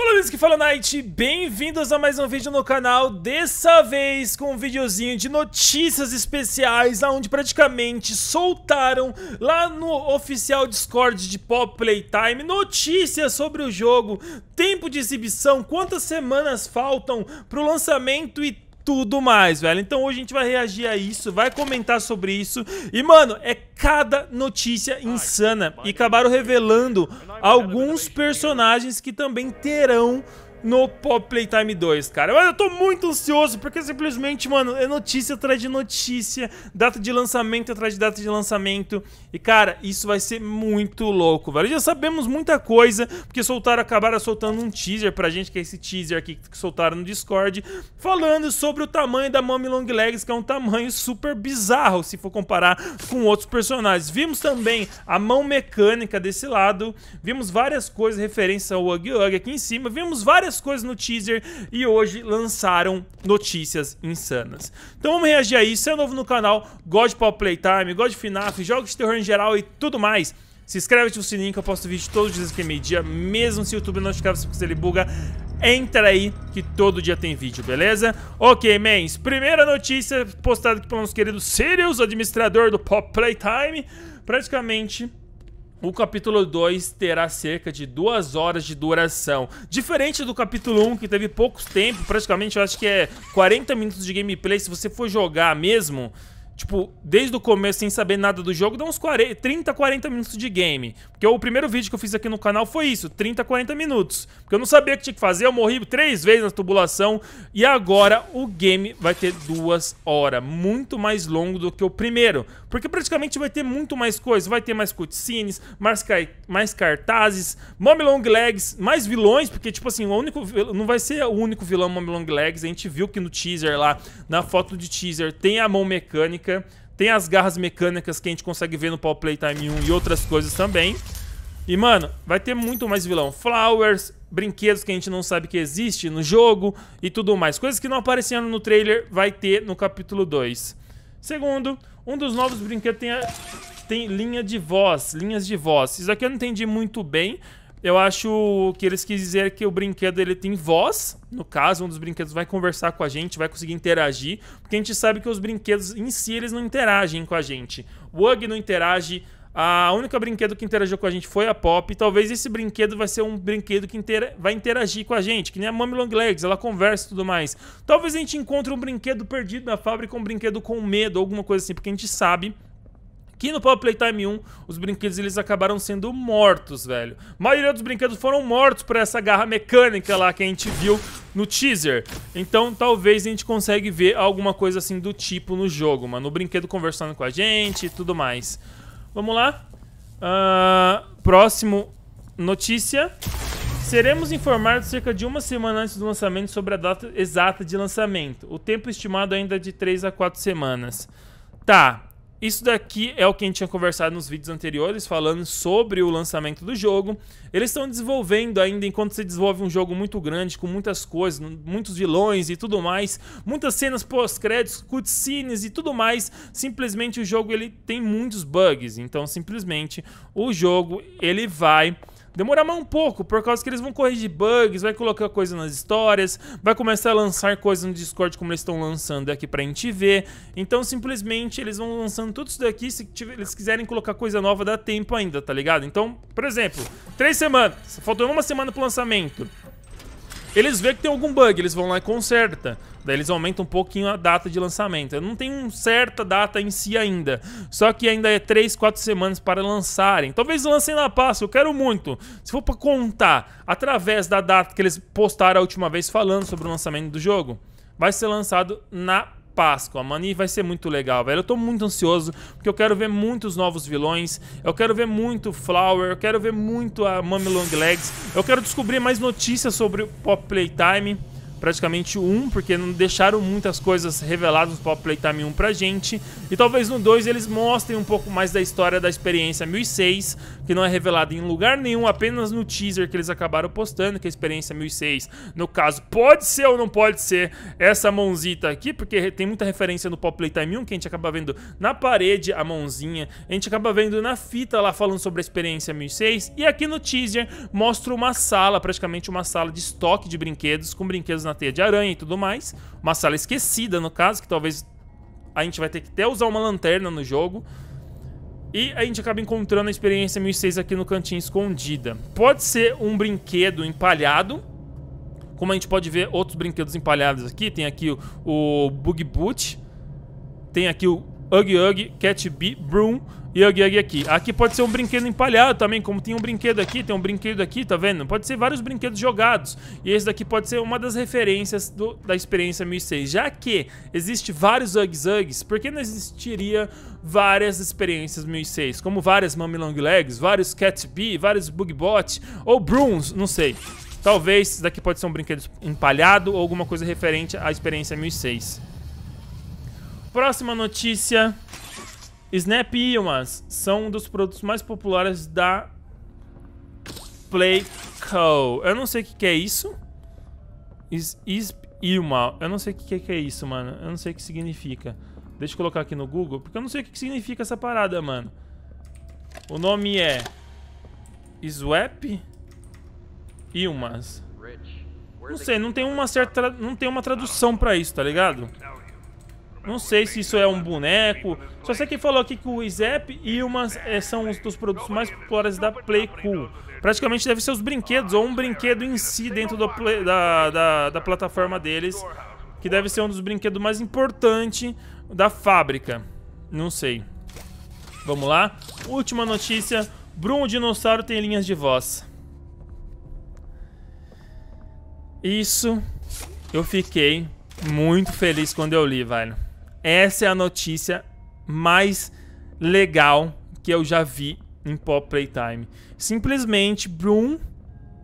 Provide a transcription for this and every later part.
Fala amigos que fala Night, bem-vindos a mais um vídeo no canal, dessa vez com um videozinho de notícias especiais, onde praticamente soltaram lá no oficial Discord de Pop Playtime notícias sobre o jogo, tempo de exibição, quantas semanas faltam para o lançamento e tudo mais, velho. Então hoje a gente vai reagir a isso, vai comentar sobre isso. E, mano, é cada notícia insana. E acabaram revelando alguns personagens que também terão no Pop Playtime 2, cara. Mas eu tô muito ansioso, porque simplesmente, mano, é notícia atrás de notícia, data de lançamento atrás de data de lançamento. E, cara, isso vai ser muito louco, velho. Já sabemos muita coisa, porque soltaram, acabaram soltando um teaser pra gente, que é esse teaser aqui que soltaram no Discord, falando sobre o tamanho da Mommy Long Legs, que é um tamanho super bizarro, se for comparar com outros personagens. Vimos também a mão mecânica desse lado, vimos várias coisas, referência ao Uggy Ugg aqui em cima, vimos várias várias coisas no teaser e hoje lançaram notícias insanas. Então vamos reagir aí. Se é novo no canal, gosta de Pop Playtime, gosta de FNAF, jogos de terror em geral e tudo mais. Se inscreve, no o sininho que eu posto vídeo todos os dias que é meio-dia, mesmo se o YouTube não notificar você se ele buga. Entra aí que todo dia tem vídeo, beleza? Ok, mens, primeira notícia postada aqui pelo nosso querido Sirius, administrador do Pop Playtime. Praticamente o capítulo 2 terá cerca de duas horas de duração. Diferente do capítulo 1, um, que teve pouco tempo, praticamente eu acho que é 40 minutos de gameplay. Se você for jogar mesmo, tipo, desde o começo sem saber nada do jogo, dá uns 40, 30, 40 minutos de game. Porque o primeiro vídeo que eu fiz aqui no canal foi isso, 30, 40 minutos. Porque eu não sabia o que tinha que fazer, eu morri três vezes na tubulação. E agora o game vai ter duas horas, muito mais longo do que o primeiro. Porque praticamente vai ter muito mais coisa, vai ter mais cutscenes, mais, ca... mais cartazes, Mommy Long Legs, mais vilões, porque tipo assim, o único não vai ser o único vilão Mommy Long Legs, a gente viu que no teaser lá, na foto de teaser, tem a mão mecânica, mecânica. Tem as garras mecânicas que a gente consegue ver no play Playtime 1 e outras coisas também. E, mano, vai ter muito mais vilão. Flowers, brinquedos que a gente não sabe que existe no jogo e tudo mais. Coisas que não apareceram no trailer, vai ter no capítulo 2. Segundo, um dos novos brinquedos tem, a... tem linha de voz, linhas de voz. Isso aqui eu não entendi muito bem, eu acho que eles quis dizer que o brinquedo ele tem voz, no caso, um dos brinquedos vai conversar com a gente, vai conseguir interagir, porque a gente sabe que os brinquedos em si eles não interagem com a gente. O Ug não interage, a única brinquedo que interagiu com a gente foi a Pop, e talvez esse brinquedo vai ser um brinquedo que intera vai interagir com a gente, que nem a Mami Long Legs, ela conversa e tudo mais. Talvez a gente encontre um brinquedo perdido na fábrica, um brinquedo com medo, alguma coisa assim, porque a gente sabe Aqui no Power Playtime 1, os brinquedos eles acabaram sendo mortos, velho. A maioria dos brinquedos foram mortos por essa garra mecânica lá que a gente viu no teaser. Então talvez a gente consegue ver alguma coisa assim do tipo no jogo, mano. O brinquedo conversando com a gente e tudo mais. Vamos lá. Uh, próximo notícia. Seremos informados cerca de uma semana antes do lançamento sobre a data exata de lançamento. O tempo estimado ainda é de 3 a 4 semanas. Tá. Isso daqui é o que a gente tinha conversado nos vídeos anteriores, falando sobre o lançamento do jogo. Eles estão desenvolvendo ainda, enquanto você desenvolve um jogo muito grande, com muitas coisas, muitos vilões e tudo mais, muitas cenas pós-créditos, cutscenes e tudo mais, simplesmente o jogo ele tem muitos bugs. Então, simplesmente, o jogo ele vai Demorar mais um pouco, por causa que eles vão corrigir bugs, vai colocar coisa nas histórias, vai começar a lançar coisas no Discord como eles estão lançando aqui pra gente ver. Então, simplesmente, eles vão lançando tudo isso daqui, se tiver, eles quiserem colocar coisa nova, dá tempo ainda, tá ligado? Então, por exemplo, três semanas, faltou uma semana pro lançamento. Eles veem que tem algum bug, eles vão lá e consertam. Daí eles aumentam um pouquinho a data de lançamento. Não tem uma certa data em si ainda. Só que ainda é 3, 4 semanas para lançarem. Talvez lancem na pasta, eu quero muito. Se for para contar através da data que eles postaram a última vez falando sobre o lançamento do jogo, vai ser lançado na Páscoa, mano, e vai ser muito legal, velho. Eu tô muito ansioso, porque eu quero ver muitos novos vilões, eu quero ver muito Flower, eu quero ver muito a Mami Long Legs, eu quero descobrir mais notícias sobre o Pop Playtime, praticamente o 1, porque não deixaram muitas coisas reveladas no Pop Playtime 1 pra gente, e talvez no 2 eles mostrem um pouco mais da história da experiência 1006, que não é revelado em lugar nenhum, apenas no teaser que eles acabaram postando, que é a experiência 1006, no caso, pode ser ou não pode ser essa mãozita aqui, porque tem muita referência no Pop Playtime 1, que a gente acaba vendo na parede a mãozinha, a gente acaba vendo na fita lá falando sobre a experiência 1006, e aqui no teaser mostra uma sala, praticamente uma sala de estoque de brinquedos, com brinquedos na teia de aranha e tudo mais, uma sala esquecida no caso, que talvez a gente vai ter que até usar uma lanterna no jogo, e a gente acaba encontrando a experiência 1006 aqui no cantinho escondida. Pode ser um brinquedo empalhado. Como a gente pode ver outros brinquedos empalhados aqui. Tem aqui o, o Bug Boot. Tem aqui o Uggy Uggy, Cat Bee, Broom e Uggy Uggy aqui. Aqui pode ser um brinquedo empalhado também, como tem um brinquedo aqui, tem um brinquedo aqui, tá vendo? Pode ser vários brinquedos jogados. E esse daqui pode ser uma das referências do, da experiência 1006. Já que existe vários Uggs Uggs, por que não existiria várias experiências 1006? Como várias Mummy Long Legs, vários Cat Bee, vários Bugbot ou Brooms, não sei. Talvez isso daqui pode ser um brinquedo empalhado ou alguma coisa referente à experiência 1006. Próxima notícia. Snap e Ilmas são um dos produtos mais populares da Playco. Eu não sei o que, que é isso. Is, Eu não sei o que, que é isso, mano. Eu não sei o que significa. Deixa eu colocar aqui no Google, porque eu não sei o que, que significa essa parada, mano. O nome é... Swap Ilmas. Não sei, não tem uma certa... Não tem uma tradução pra isso, tá ligado? Não sei se isso é um boneco. Só sei que falou aqui que o Zap e umas é, eh, são os dos produtos mais populares da Playcool. Praticamente deve ser os brinquedos, ou um brinquedo em si dentro play, da, da, da plataforma deles. Que deve ser um dos brinquedos mais importantes da fábrica. Não sei. Vamos lá. Última notícia. Bruno Dinossauro tem linhas de voz. Isso eu fiquei muito feliz quando eu li, velho. Essa é a notícia mais legal que eu já vi em Pop Playtime. Simplesmente Brum,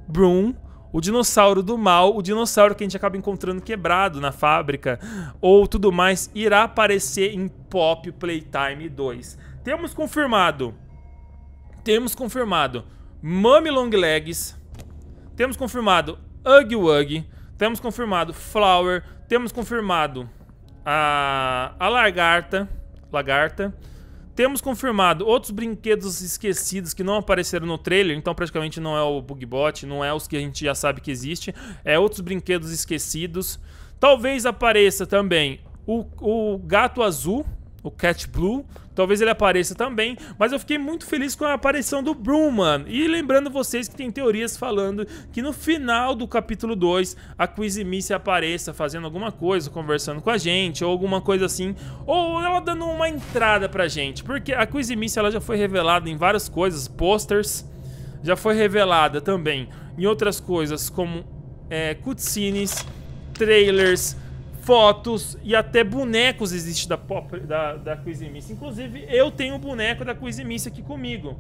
Brum, o dinossauro do mal, o dinossauro que a gente acaba encontrando quebrado na fábrica ou tudo mais, irá aparecer em Pop Playtime 2. Temos confirmado. Temos confirmado Mummy Long Legs. Temos confirmado Uggy Wug. Temos confirmado Flower. Temos confirmado a, a lagarta, lagarta. Temos confirmado outros brinquedos esquecidos que não apareceram no trailer, então praticamente não é o Bugbot, não é os que a gente já sabe que existe, é outros brinquedos esquecidos. Talvez apareça também o, o gato azul, o Cat Blue. Talvez ele apareça também, mas eu fiquei muito feliz com a aparição do Broom, mano. E lembrando vocês que tem teorias falando que no final do capítulo 2 a Quizimice apareça fazendo alguma coisa, conversando com a gente, ou alguma coisa assim, ou ela dando uma entrada pra gente, porque a Quizimice ela já foi revelada em várias coisas, posters, já foi revelada também em outras coisas como é, cutscenes, trailers, fotos e até bonecos existe da, pop, da, da Quizy Miss. Inclusive, eu tenho um boneco da Quiz Miss aqui comigo.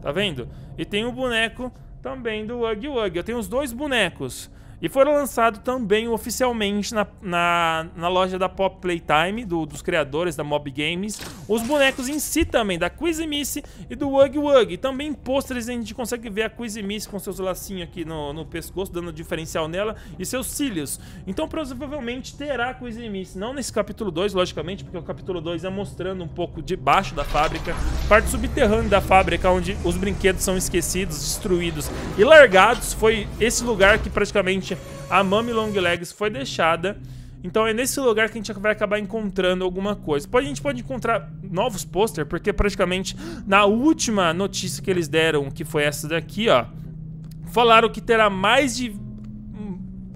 Tá vendo? E tem um boneco também do Uggy Wug. Eu tenho os dois bonecos. E foi lançado também oficialmente na, na, na loja da Pop Playtime, do, dos criadores da Mob Games, os bonecos em si também, da Quiz Miss e do Wug Wug. Também em pôsteres a gente consegue ver a Quiz Miss com seus lacinhos aqui no, no pescoço, dando diferencial nela, e seus cílios. Então provavelmente terá a Quiz Miss, não nesse capítulo 2, logicamente, porque o capítulo 2 é mostrando um pouco debaixo da fábrica, parte subterrânea da fábrica, onde os brinquedos são esquecidos, destruídos e largados. Foi esse lugar que praticamente seguinte, a Mami Longlegs foi deixada. Então é nesse lugar que a gente vai acabar encontrando alguma coisa. a gente pode encontrar novos pôster, porque praticamente na última notícia que eles deram, que foi essa daqui, ó, falaram que terá mais de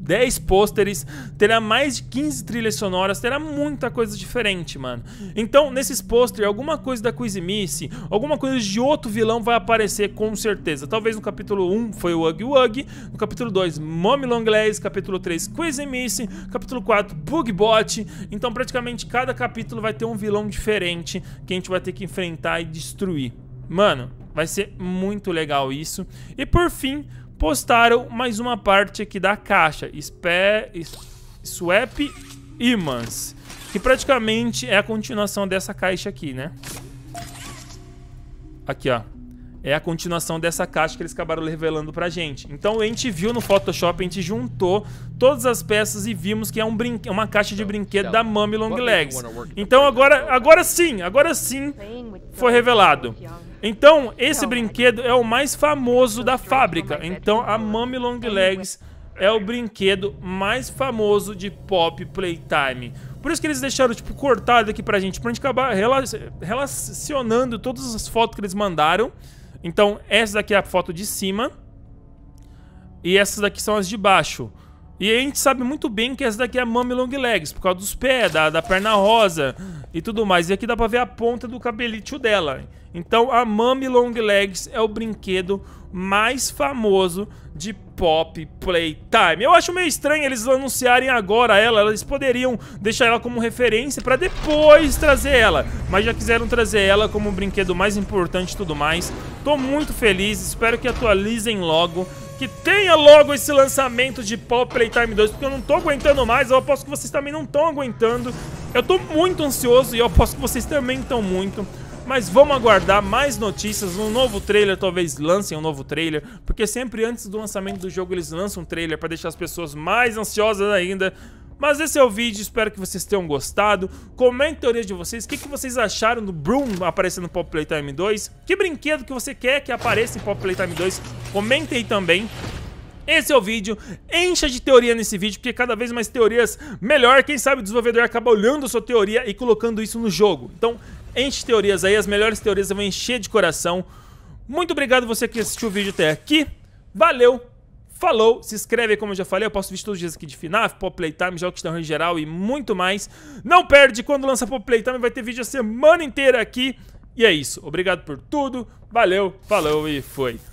10 pôsteres, terá mais de 15 trilhas sonoras, terá muita coisa diferente, mano. Então, nesses pôsteres, alguma coisa da Quizimice, alguma coisa de outro vilão vai aparecer com certeza. Talvez no capítulo 1 foi o Uggy Wuggy, no capítulo 2 Mommy Longlegs, capítulo 3 Quizimice, capítulo 4 Bugbot. Então, praticamente cada capítulo vai ter um vilão diferente que a gente vai ter que enfrentar e destruir. Mano, vai ser muito legal isso. E por fim, postaram mais uma parte aqui da caixa, Spe Swap Imans, que praticamente é a continuação dessa caixa aqui, né? Aqui, ó é a continuação dessa caixa que eles acabaram revelando pra gente. Então a gente viu no Photoshop, a gente juntou todas as peças e vimos que é um uma caixa de brinquedo então, da Mummy Long Legs. Então agora, agora sim, agora sim foi revelado. Então esse brinquedo é o mais famoso da fábrica. Então a Mummy Long Legs é o brinquedo mais famoso de Pop Playtime. Por isso que eles deixaram, tipo, cortado aqui pra gente, pra gente acabar relacionando todas as fotos que eles mandaram então, essa daqui é a foto de cima. E essas daqui são as de baixo. E a gente sabe muito bem que essa daqui é a Mami Long Legs, por causa dos pés, da, da perna rosa e tudo mais. E aqui dá pra ver a ponta do cabelito dela. Então, a Mami Long Legs é o brinquedo mais famoso de Pop Playtime. Eu acho meio estranho eles anunciarem agora ela, eles poderiam deixar ela como referência para depois trazer ela, mas já quiseram trazer ela como o brinquedo mais importante e tudo mais. Tô muito feliz, espero que atualizem logo que tenha logo esse lançamento de Pop Playtime 2, porque eu não tô aguentando mais, eu aposto que vocês também não estão aguentando. Eu tô muito ansioso e eu aposto que vocês também estão muito. Mas vamos aguardar mais notícias, um novo trailer, talvez lancem um novo trailer, porque sempre antes do lançamento do jogo eles lançam um trailer para deixar as pessoas mais ansiosas ainda. Mas esse é o vídeo, espero que vocês tenham gostado. Comentem teoria de vocês, o que, que vocês acharam do Broom aparecendo no Pop Playtime 2? Que brinquedo que você quer que apareça em Pop Playtime 2? Comentem também. Esse é o vídeo, encha de teoria nesse vídeo, porque cada vez mais teorias melhor, quem sabe o desenvolvedor acaba olhando a sua teoria e colocando isso no jogo. Então, enche de teorias aí, as melhores teorias eu vou encher de coração. Muito obrigado você que assistiu o vídeo até aqui, valeu, falou, se inscreve aí como eu já falei, eu posso vídeos todos os dias aqui de FNAF, Pop Playtime, jogos de terror em geral e muito mais. Não perde, quando lança Pop Playtime vai ter vídeo a semana inteira aqui. E é isso, obrigado por tudo, valeu, falou e foi.